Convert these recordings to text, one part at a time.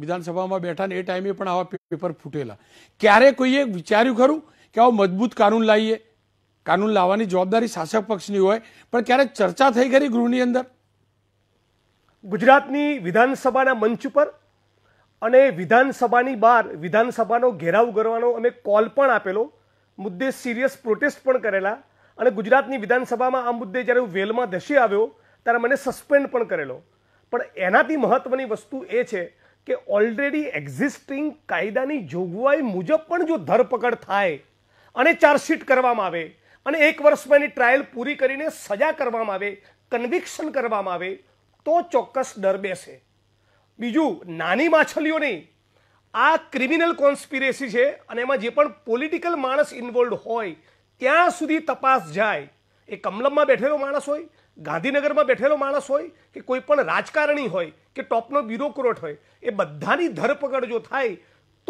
વિધાનસભામાં બેઠા ને એ ટાઈમે પણ આવા પેપર ફૂટેલા ક્યારે કોઈએ વિચાર્યું ખરું કે આવો મજબૂત કાનૂન લાવીએ કાનૂન લાવવાની જવાબદારી શાસક પક્ષની હોય પણ ક્યારેક ચર્ચા થઈ ગઈ ગૃહની અંદર ગુજરાતની વિધાનસભાના મંચ ઉપર અને વિધાનસભાની બહાર વિધાનસભાનો ઘેરાવ કરવાનો અમે કોલ પણ આપેલો મુદ્દે સિરિયસ પ્રોટેસ્ટ પણ કરેલા અને ગુજરાતની વિધાનસભામાં આ મુદ્દે જ્યારે હું વેલમાં ધસી આવ્યો ત્યારે મને સસ્પેન્ડ પણ કરેલો પણ એનાથી મહત્વની વસ્તુ એ છે કે ઓલરેડી એક્ઝિસ્ટિંગ કાયદાની જોગવાઈ મુજબ પણ જો ધરપકડ થાય અને ચાર્જશીટ કરવામાં આવે અને એક વર્ષમાં એની ટ્રાયલ પૂરી કરીને સજા કરવામાં આવે કન્વિક્શન કરવામાં આવે તો ચોક્કસ ડર બેસે બીજું નાની માછલીઓ નહીં આ ક્રિમિનલ કોન્સ્પિરેસી છે અને એમાં જે પણ પોલિટિકલ માણસ ઇન્વોલ્વ હોય ત્યાં સુધી તપાસ જાય એ કમલમમાં બેઠેલો માણસ હોય ગાંધીનગરમાં બેઠેલો માણસ હોય કે કોઈ પણ રાજકારણી હોય કે ટોપનો બ્યુરોક્રોટ હોય એ બધાની ધરપકડ જો થાય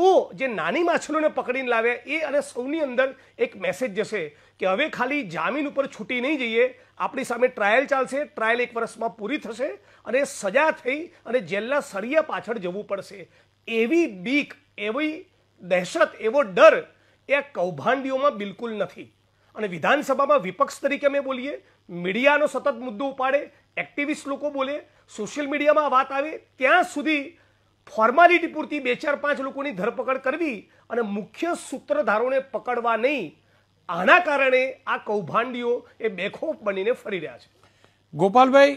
તો જે નાની માછલીઓને પકડીને લાવે એ અને સૌની અંદર એક મેસેજ જશે કે હવે ખાલી જામીન ઉપર છૂટી નહીં જઈએ આપણી સામે ટ્રાયલ ચાલશે ટ્રાયલ એક વર્ષમાં પૂરી થશે અને સજા થઈ અને જેલના સળિયા પાછળ જવું પડશે એવી બીક એવી દહેશત એવો ડર એ કૌભાંડીઓમાં બિલકુલ નથી અને વિધાનસભામાં વિપક્ષ તરીકે અમે બોલીએ મીડિયાનો સતત મુદ્દો ઉપાડે એક્ટિવિસ્ટ લોકો બોલે સોશિયલ મીડિયામાં વાત આવે ત્યાં સુધી ફોર્માલિટી પૂરતી બે ચાર પાંચ લોકોની ધરપકડ કરવી અને મુખ્ય સૂત્રધારોને પકડવા નહીં આના કારણે આ કૌભાંડીઓ એ બેખોફ બનીને ફરી રહ્યા છે ગોપાલભાઈ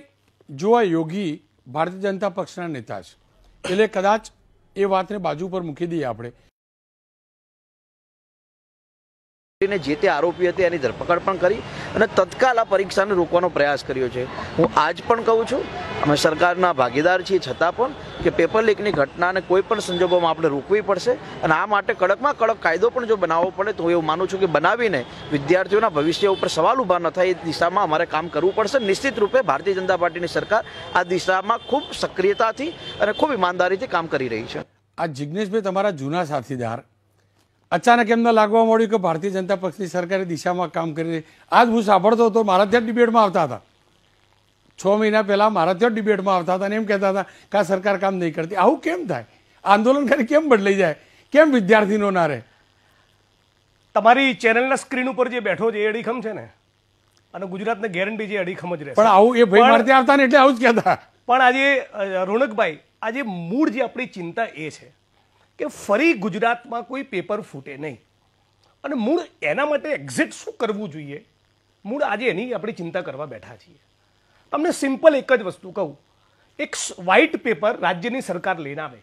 જો આ યોગી ભારતીય જનતા પક્ષના નેતા છે એટલે કદાચ એ વાતને બાજુ પર મૂકી દઈએ આપણે ને જે તે આરોપી હતી એની ધરપકડ પણ કરી અને તત્કાલ આ પરીક્ષાને રોકવાનો પ્રયાસ કર્યો છે હું આજ પણ કહું છું અમે સરકારના ભાગીદાર છીએ છતાં પણ કે પેપર લીકની ઘટનાને કોઈ પણ સંજોગોમાં આપણે રોકવી પડશે અને આ માટે કડકમાં કડક કાયદો પણ જો બનાવવો પડે તો હું એવું માનું છું કે બનાવીને વિદ્યાર્થીઓના ભવિષ્ય ઉપર સવાલ ઊભા ન થાય એ દિશામાં અમારે કામ કરવું પડશે નિશ્ચિત રૂપે ભારતીય જનતા પાર્ટીની સરકાર આ દિશામાં ખૂબ સક્રિયતાથી અને ખૂબ ઈમાનદારીથી કામ કરી રહી છે આ જિજ્ઞેશભાઈ તમારા જૂના સાથીદાર અચાનક એમને લાગવા મળ્યું કે ભારતીય જનતા પક્ષની સરકારે દિશામાં કામ કરી રહી આજ હું સાંભળતો હતો મારા ત્યાં ડિબેટમાં આવતા હતા છ મહિના પહેલાં મારા ત્યાં ડિબેટમાં આવતા હતા અને એમ કહેતા હતા કે આ સરકાર કામ નહીં કરતી આવું કેમ થાય આંદોલનકારી કેમ બદલાઈ જાય કેમ વિદ્યાર્થીનો ના રહે તમારી ચેનલના સ્ક્રીન ઉપર જે બેઠો છે એ અડીખમ છે ને અને ગુજરાતને ગેરંટી છે અડીખમ જ રહે પણ આવું એ ભાઈ મારતી આવતા ને એટલે આવું જ કહેતા પણ આજે રોનકભાઈ આજે મૂળ જે આપણી ચિંતા એ છે કે ફરી ગુજરાતમાં કોઈ પેપર ફૂટે નહીં અને મૂળ એના માટે એક્ઝિટ શું કરવું જોઈએ મૂળ આજે એની આપણે ચિંતા કરવા બેઠા છીએ તમને સિમ્પલ એક જ વસ્તુ કહું એક વ્હાઇટ પેપર રાજ્યની સરકાર લઈને આવે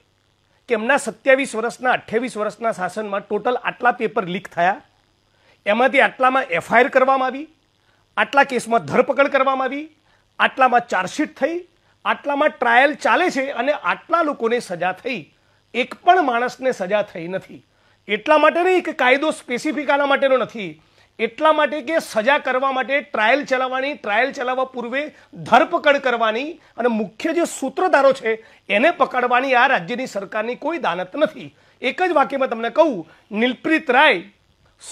કે એમના સત્યાવીસ વર્ષના અઠ્યાવીસ વર્ષના શાસનમાં ટોટલ આટલા પેપર લીક થયા એમાંથી આટલામાં એફઆઈઆર કરવામાં આવી આટલા કેસમાં ધરપકડ કરવામાં આવી આટલામાં ચાર્જશીટ થઈ આટલામાં ટ્રાયલ ચાલે છે અને આટલા લોકોને સજા થઈ એક પણ માણસને સજા થઈ નથી એટલા માટે નહીં કે કાયદો સ્પેસિફિક આના માટેનો નથી એટલા માટે કે સજા કરવા માટે ટ્રાયલ ચલાવવાની ટ્રાયલ ચલાવવા પૂર્વે ધરપકડ કરવાની અને મુખ્ય જે સૂત્રધારો છે એને પકડવાની આ રાજ્યની સરકારની કોઈ દાનત નથી એક જ વાક્યમાં તમને કહું નિલપ્રીત રાય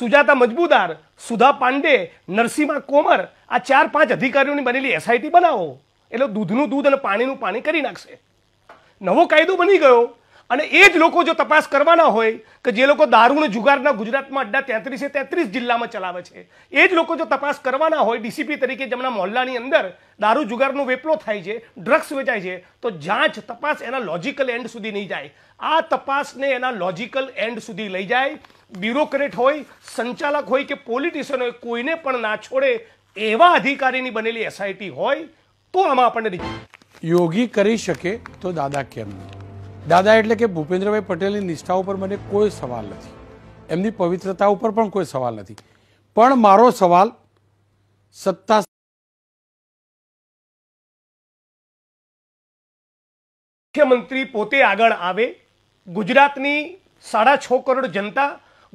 સુજાતા મજબૂદાર સુધા પાંડે નરસિંહા કોમર આ ચાર પાંચ અધિકારીઓની બનેલી એસઆઈટી બનાવો એટલે દૂધનું દૂધ અને પાણીનું પાણી કરી નાખશે નવો કાયદો બની ગયો અને એ જ લોકો જો તપાસ કરવાના હોય કે જે લોકો દારૂને જુગારના ગુજરાતમાં અડ્ડા તેત્રીસે તેત્રીસ જિલ્લામાં ચલાવે છે એ જ લોકો જો તપાસ કરવાના હોય ડીસીપી તરીકે જેમના મોહલ્લાની અંદર દારૂ જુગારનો વેપલો થાય છે ડ્રગ્સ વેચાય છે તો જાંચ તપાસ એના લોજિકલ એન્ડ સુધી નહીં જાય આ તપાસને એના લોજિકલ એન્ડ સુધી લઈ જાય બ્યુરોક્રેટ હોય સંચાલક હોય કે પોલિટિશિયન હોય કોઈને પણ ના છોડે એવા અધિકારીની બનેલી એસઆઈટી હોય તો આમાં આપણને યોગી કરી શકે તો દાદા કેમ નહીં દાદા એટલે કે ભૂપેન્દ્રભાઈ પટેલની નિષ્ઠા ઉપર મને કોઈ સવાલ નથી એમની પવિત્રતા ઉપર પણ કોઈ સવાલ નથી પણ મારો સવાલ સત્તા મુખ્યમંત્રી પોતે આગળ આવે ગુજરાતની સાડા છ કરોડ જનતા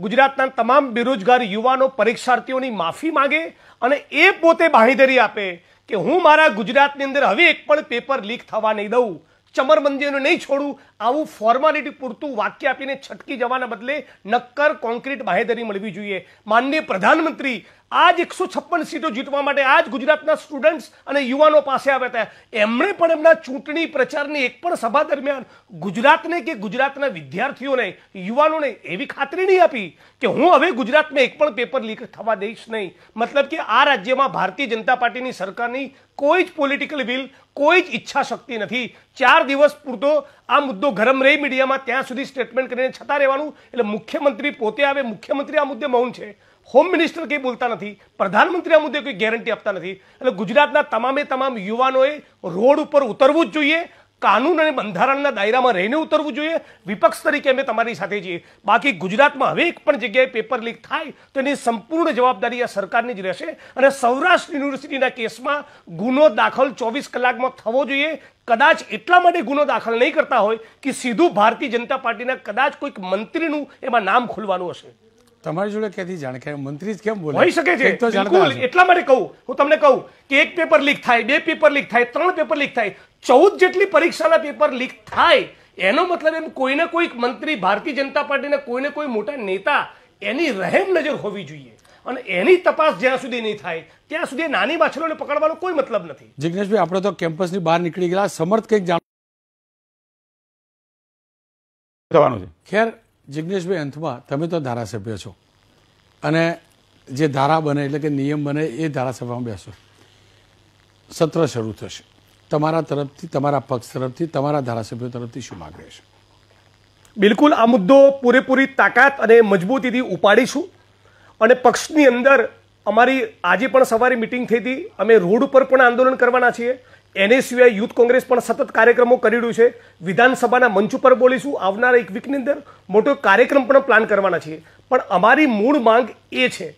ગુજરાતના તમામ બેરોજગાર યુવાનો પરીક્ષાર્થીઓની માફી માંગે અને એ પોતે બાહીધરી આપે કે હું મારા ગુજરાતની અંદર હવે એક પણ પેપર લીક થવા નહીં દઉં ચમરબંધીઓને નહીં છોડું આવું ફોર્માલિટી પૂરતું વાક્ય આપીને છટકી જવાના બદલે નક્કર કોન્ક્રીટ બાહેધરી મળવી જોઈએ માનનીય પ્રધાનમંત્રી આજ એકસો છપ્પન સીટો જીતવા માટે આજ ગુજરાતના સ્ટુડન્ટ્સ અને યુવાનો પાસે આવ્યા હતા એમણે પણ એમના ચૂંટણી પ્રચારની એક પણ સભા દરમિયાન ગુજરાતને કે ગુજરાતના વિદ્યાર્થીઓને યુવાનોને એવી ખાતરી નહીં આપી કે હું હવે ગુજરાતમાં એક પણ પેપર લીક થવા દઈશ નહીં મતલબ કે આ રાજ્યમાં ભારતીય જનતા પાર્ટીની સરકારની કોઈ જ પોલિટિકલ વિલ કોઈ જ ઈચ્છા શક્તિ નથી ચાર દિવસ પૂરતો આ મુદ્દો ગરમ રહી મીડિયામાં ત્યાં સુધી સ્ટેટમેન્ટ કરીને છતાં રહેવાનું એટલે મુખ્યમંત્રી પોતે આવે મુખ્યમંત્રી આ મુદ્દે મૌન છે હોમ મિનિસ્ટર કંઈ બોલતા નથી નથી પ્રધાનમંત્રી આ મુદ્દે કોઈ ગેરંટી આપતા નથી એટલે ગુજરાતના તમામે તમામ યુવાનોએ રોડ ઉપર ઉતરવું જ જોઈએ કાનૂન અને બંધારણના દાયરામાં રહીને ઉતરવું જોઈએ વિપક્ષ તરીકે અમે તમારી સાથે છીએ બાકી ગુજરાતમાં હવે એક પણ જગ્યાએ પેપર લીક થાય તો એની સંપૂર્ણ જવાબદારી આ સરકારની જ રહેશે અને સૌરાષ્ટ્ર યુનિવર્સિટીના કેસમાં ગુનો દાખલ ચોવીસ કલાકમાં થવો જોઈએ કદાચ એટલા માટે ગુનો દાખલ નહીં કરતા હોય કે સીધું ભારતીય જનતા પાર્ટીના કદાચ કોઈક મંત્રીનું એમાં નામ ખુલવાનું હશે તમારી જોડે ક્યાંથી જાણકારી મંત્રી કેમ બોલે હોઈ શકે છે એટલા માટે કહું હું તમને કહું કે એક પેપર લીક થાય બે પેપર લીક થાય ત્રણ પેપર લીક થાય ચૌદ જેટલી પરીક્ષાના પેપર લીક થાય એનો મતલબ એમ કોઈને કોઈ મંત્રી ભારતીય જનતા પાર્ટીના કોઈને કોઈ મોટા નેતા એની રહેમ નજર હોવી જોઈએ અને એની તપાસ જ્યાં સુધી નહીં થાય ત્યાં સુધી નાની માછલીઓને પકડવાનો કોઈ મતલબ નથી જિજ્ઞેશભાઈ આપણે તો કેમ્પસની બહાર નીકળી ગયા સમર્થ કંઈક જાણવાનું છે ખેર જિજ્ઞેશભાઈ અંતમાં તમે તો ધારાસભ્ય છો અને જે ધારા બને એટલે કે નિયમ બને એ ધારાસભામાં બેસો સત્ર શરૂ થશે તમારા તરફથી તમારા પક્ષ તરફથી તમારા ધારાસભ્યો તરફથી શું માગ રહેશે બિલકુલ આ મુદ્દો પૂરેપૂરી તાકાત અને મજબૂતીથી ઉપાડીશું અને પક્ષની અંદર અમારી આજે પણ સવારે મિટિંગ થઈ હતી અમે રોડ ઉપર પણ આંદોલન કરવાના છીએ એને સિવાય યુથ કોંગ્રેસ પણ સતત કાર્યક્રમો કરી રહ્યું છે વિધાનસભાના મંચ ઉપર બોલીશું આવનારા એક વીકની અંદર મોટો કાર્યક્રમ પણ પ્લાન કરવાના છીએ પણ અમારી મૂળ માંગ એ છે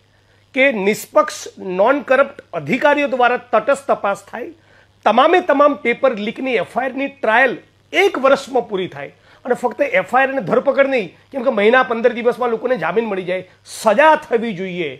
કે નિષ્પક્ષ નોન કરપ્ટ અધિકારીઓ દ્વારા તટસ્થ તપાસ થાય તમામે તમામ પેપર લીકની એફઆઈઆરની ટ્રાયલ એક વર્ષમાં પૂરી થાય અને ફક્ત એફઆઈઆર અને ધરપકડ નહીં કેમ કે મહિના પંદર દિવસમાં લોકોને જામીન મળી જાય સજા થવી જોઈએ